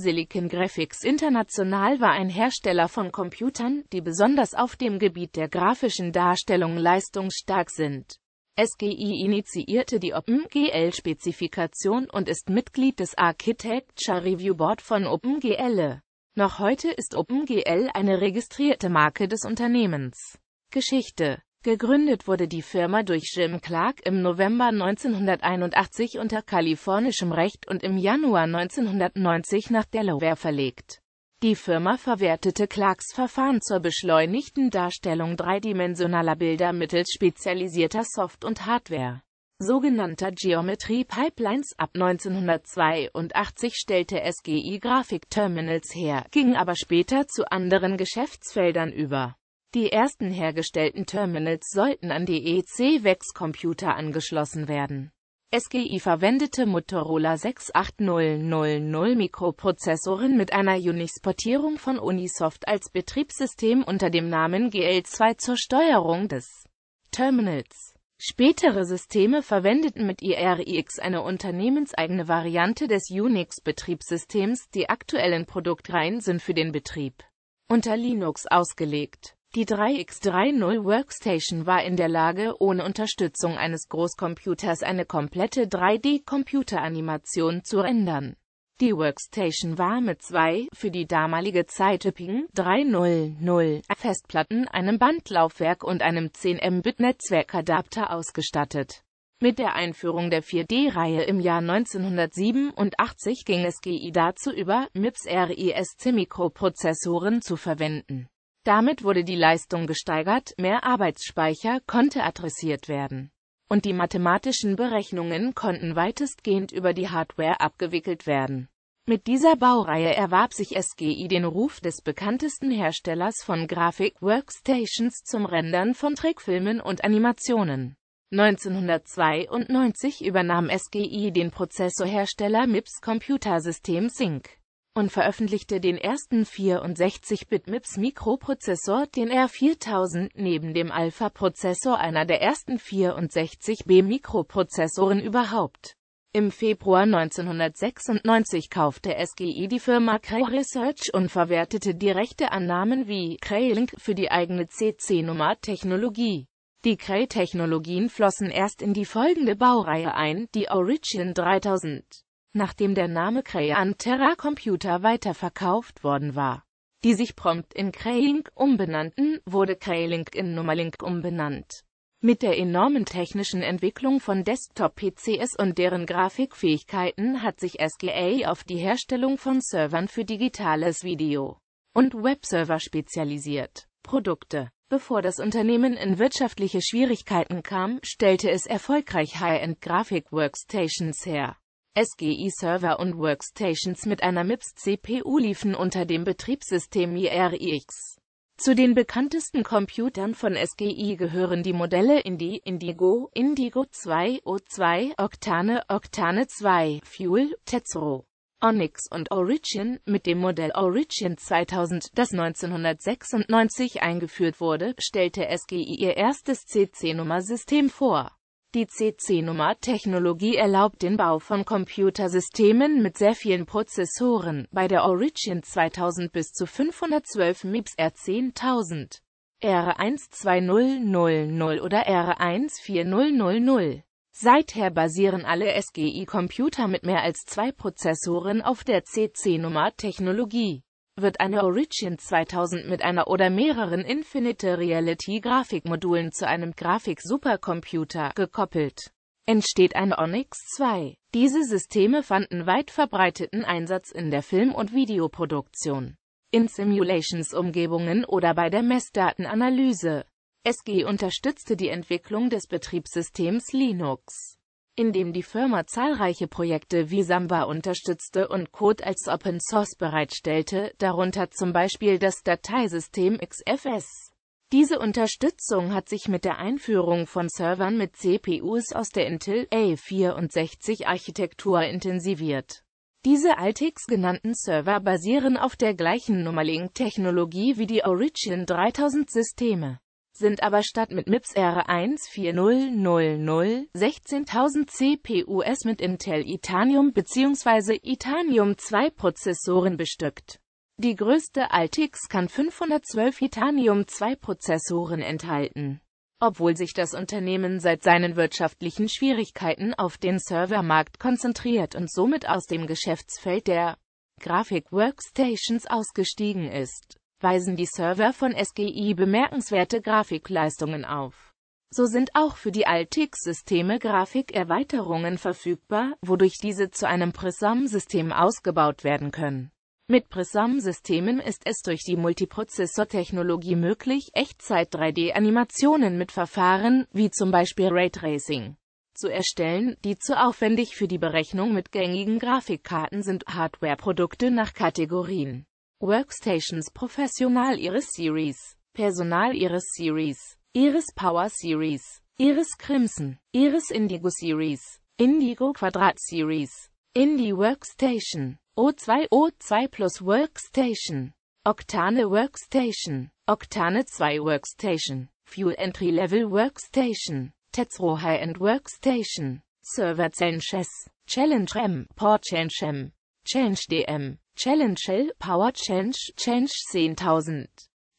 Silicon Graphics International war ein Hersteller von Computern, die besonders auf dem Gebiet der grafischen Darstellung leistungsstark sind. SGI initiierte die OpenGL-Spezifikation und ist Mitglied des Architecture Review Board von OpenGL. Noch heute ist OpenGL eine registrierte Marke des Unternehmens. Geschichte Gegründet wurde die Firma durch Jim Clark im November 1981 unter kalifornischem Recht und im Januar 1990 nach Delaware verlegt. Die Firma verwertete Clarks Verfahren zur beschleunigten Darstellung dreidimensionaler Bilder mittels spezialisierter Soft- und Hardware. Sogenannter Geometry Pipelines ab 1982 stellte SGI Grafikterminals her, ging aber später zu anderen Geschäftsfeldern über die ersten hergestellten Terminals sollten an die ec wex computer angeschlossen werden. SGI verwendete Motorola 68000 Mikroprozessoren mit einer Unix-Portierung von Unisoft als Betriebssystem unter dem Namen GL2 zur Steuerung des Terminals. Spätere Systeme verwendeten mit IRIX eine unternehmenseigene Variante des Unix-Betriebssystems, die aktuellen Produktreihen sind für den Betrieb unter Linux ausgelegt. Die 3x30 Workstation war in der Lage, ohne Unterstützung eines Großcomputers eine komplette 3D-Computeranimation zu ändern. Die Workstation war mit zwei, für die damalige Zeit üppigen, 300 Festplatten, einem Bandlaufwerk und einem 10 Mbit Netzwerkadapter ausgestattet. Mit der Einführung der 4D-Reihe im Jahr 1987 ging es GI dazu über, MIPS RISC-Mikroprozessoren zu verwenden. Damit wurde die Leistung gesteigert, mehr Arbeitsspeicher konnte adressiert werden. Und die mathematischen Berechnungen konnten weitestgehend über die Hardware abgewickelt werden. Mit dieser Baureihe erwarb sich SGI den Ruf des bekanntesten Herstellers von Grafik-Workstations zum Rendern von Trickfilmen und Animationen. 1992 übernahm SGI den Prozessorhersteller MIPS Computersystem Sync und veröffentlichte den ersten 64-Bit-MIPS-Mikroprozessor, den R4000, neben dem Alpha-Prozessor einer der ersten 64-B-Mikroprozessoren überhaupt. Im Februar 1996 kaufte SGI e die Firma Cray Research und verwertete die Rechte an Namen wie Craylink für die eigene CC-Nummer-Technologie. Die Cray-Technologien flossen erst in die folgende Baureihe ein, die Origin 3000 nachdem der Name Cray an Terra Computer weiterverkauft worden war. Die sich prompt in Craylink umbenannten, wurde Craylink in Nummerlink umbenannt. Mit der enormen technischen Entwicklung von Desktop-PCs und deren Grafikfähigkeiten hat sich SGA auf die Herstellung von Servern für digitales Video und Webserver spezialisiert. Produkte Bevor das Unternehmen in wirtschaftliche Schwierigkeiten kam, stellte es erfolgreich High-End-Grafik-Workstations her. SGI-Server und Workstations mit einer MIPS-CPU liefen unter dem Betriebssystem IRIX. Zu den bekanntesten Computern von SGI gehören die Modelle Indi, Indigo, Indigo 2, O2, Octane, Octane 2, Fuel, Tezro, Onyx und Origin. Mit dem Modell Origin 2000, das 1996 eingeführt wurde, stellte SGI ihr erstes cc nummersystem vor die CC-Nummer-Technologie erlaubt den Bau von Computersystemen mit sehr vielen Prozessoren, bei der Origin 2000 bis zu 512 MIPS R10000, R12000 oder R14000. Seither basieren alle SGI-Computer mit mehr als zwei Prozessoren auf der CC-Nummer-Technologie wird eine Origin 2000 mit einer oder mehreren Infinite Reality Grafikmodulen zu einem Grafik-Supercomputer gekoppelt. Entsteht ein Onyx 2. Diese Systeme fanden weit verbreiteten Einsatz in der Film- und Videoproduktion, in Simulations-Umgebungen oder bei der Messdatenanalyse. SG unterstützte die Entwicklung des Betriebssystems Linux indem die Firma zahlreiche Projekte wie Samba unterstützte und Code als Open Source bereitstellte, darunter zum Beispiel das Dateisystem XFS. Diese Unterstützung hat sich mit der Einführung von Servern mit CPUs aus der Intel A64-Architektur intensiviert. Diese Altix genannten Server basieren auf der gleichen Nummerlink-Technologie wie die Origin 3000-Systeme sind aber statt mit MIPS R14000 16.000 CPUs mit Intel Itanium bzw. Itanium 2 Prozessoren bestückt. Die größte Altix kann 512 Itanium 2 Prozessoren enthalten. Obwohl sich das Unternehmen seit seinen wirtschaftlichen Schwierigkeiten auf den Servermarkt konzentriert und somit aus dem Geschäftsfeld der Grafik-Workstations ausgestiegen ist weisen die Server von SGI bemerkenswerte Grafikleistungen auf. So sind auch für die Altix-Systeme Grafikerweiterungen verfügbar, wodurch diese zu einem Prism-System ausgebaut werden können. Mit Prism-Systemen ist es durch die Multiprozessor-Technologie möglich, Echtzeit-3D-Animationen mit Verfahren, wie zum Beispiel Raytracing, zu erstellen, die zu aufwendig für die Berechnung mit gängigen Grafikkarten sind Hardware-Produkte nach Kategorien. Workstations Professional Iris Series, Personal Iris Series, Iris Power Series, Iris Crimson, Iris Indigo Series, Indigo Quadrat Series, Indie Workstation, O2 O2 Plus Workstation, Octane Workstation, Octane 2 Workstation, Fuel Entry Level Workstation, Tetsuo High End Workstation, Server Changes, Challenge M, Port Change M, Change DM, Challenge L Power Change, Change 10000.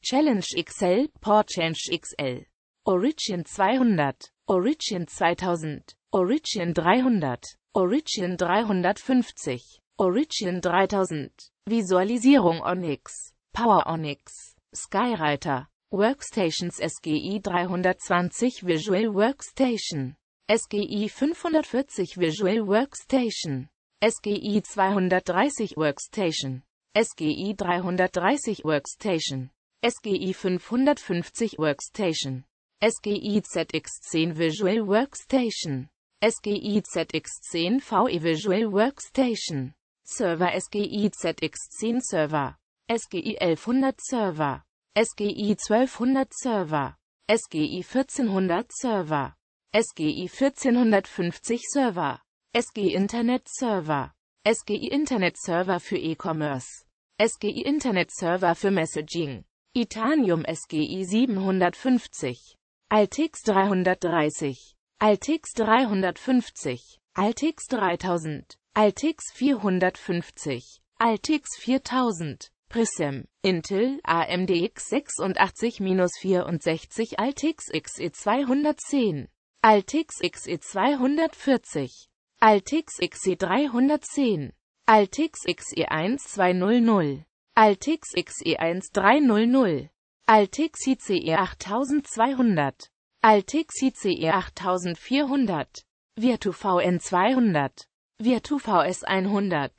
Challenge XL, Power Change XL. Origin 200, Origin 2000, Origin 300, Origin 350, Origin 3000. Visualisierung Onyx, Power Onyx, Skywriter, Workstations SGI 320 Visual Workstation, SGI 540 Visual Workstation. SGI 230 Workstation, SGI 330 Workstation, SGI 550 Workstation, SGI ZX10 Visual Workstation, SGI ZX10 VE Visual Workstation, Server SGI ZX10 Server, SGI 1100 Server, SGI 1200 Server, SGI 1400 Server, SGI 1450 Server. SGI Internet Server SGI Internet Server für E-Commerce SGI Internet Server für Messaging Itanium SGI 750 Altix 330 Altix 350 Altix 3000 Altix 450 Altix 4000 Prism, Intel, AMD x86-64 Altix XE210, Altix XE240, Altix XE 310, Altix XE 1200, Altix XE 1300, Altix ICE 8200, Altix ICE 8400, Virtu VN 200, Virtu VS 100,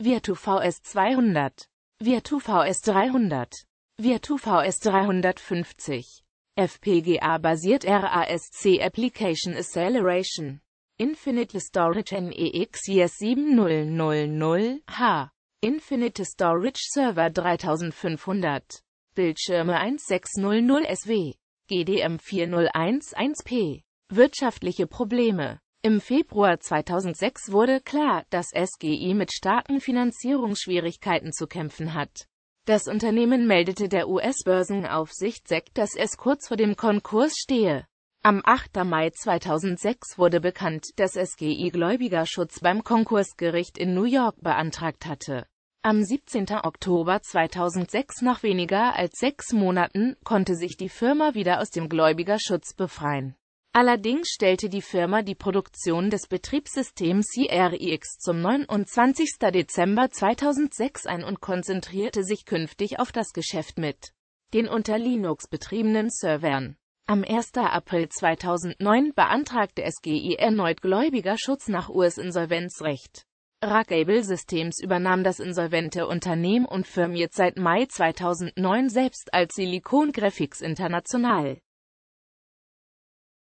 Virtu VS 200, Virtu VS 300, Virtu VS 350. FPGA-basiert RASC Application Acceleration Infinite Storage MEXIS e 7000H. Infinite Storage Server 3500. Bildschirme 1600 SW. GDM 4011P. Wirtschaftliche Probleme. Im Februar 2006 wurde klar, dass SGI mit starken Finanzierungsschwierigkeiten zu kämpfen hat. Das Unternehmen meldete der US-Börsenaufsicht SEC, dass es kurz vor dem Konkurs stehe. Am 8. Mai 2006 wurde bekannt, dass SGI Gläubigerschutz beim Konkursgericht in New York beantragt hatte. Am 17. Oktober 2006 nach weniger als sechs Monaten konnte sich die Firma wieder aus dem Gläubigerschutz befreien. Allerdings stellte die Firma die Produktion des Betriebssystems CRIX zum 29. Dezember 2006 ein und konzentrierte sich künftig auf das Geschäft mit den unter Linux betriebenen Servern. Am 1. April 2009 beantragte SGI erneut Gläubigerschutz nach US-Insolvenzrecht. Rockable Systems übernahm das insolvente Unternehmen und firmiert seit Mai 2009 selbst als Silicon Graphics International.